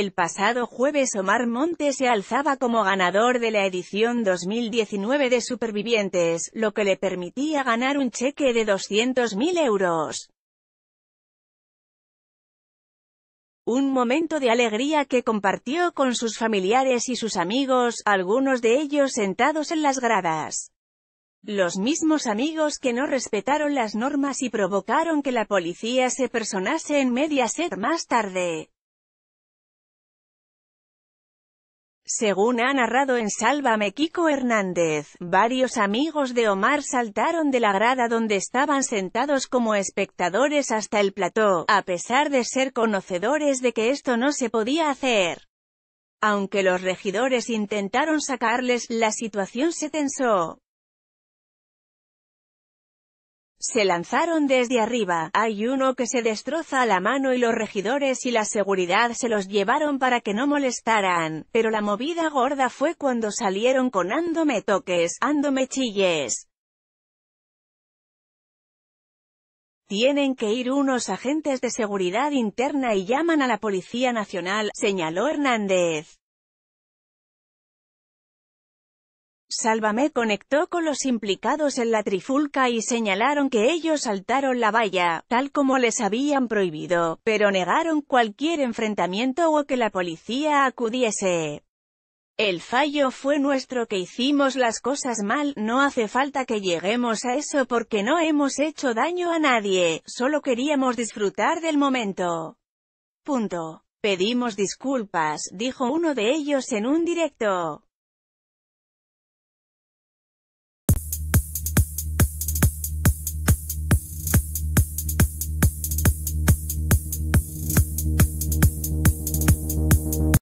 El pasado jueves Omar Montes se alzaba como ganador de la edición 2019 de Supervivientes, lo que le permitía ganar un cheque de 200.000 euros. Un momento de alegría que compartió con sus familiares y sus amigos, algunos de ellos sentados en las gradas. Los mismos amigos que no respetaron las normas y provocaron que la policía se personase en media Mediaset más tarde. Según ha narrado en Sálvame Kiko Hernández, varios amigos de Omar saltaron de la grada donde estaban sentados como espectadores hasta el plató, a pesar de ser conocedores de que esto no se podía hacer. Aunque los regidores intentaron sacarles, la situación se tensó. Se lanzaron desde arriba, hay uno que se destroza a la mano y los regidores y la seguridad se los llevaron para que no molestaran, pero la movida gorda fue cuando salieron con andome toques, ándome chilles. Tienen que ir unos agentes de seguridad interna y llaman a la Policía Nacional, señaló Hernández. Sálvame conectó con los implicados en la trifulca y señalaron que ellos saltaron la valla, tal como les habían prohibido, pero negaron cualquier enfrentamiento o que la policía acudiese. El fallo fue nuestro que hicimos las cosas mal, no hace falta que lleguemos a eso porque no hemos hecho daño a nadie, solo queríamos disfrutar del momento. Punto. Pedimos disculpas, dijo uno de ellos en un directo.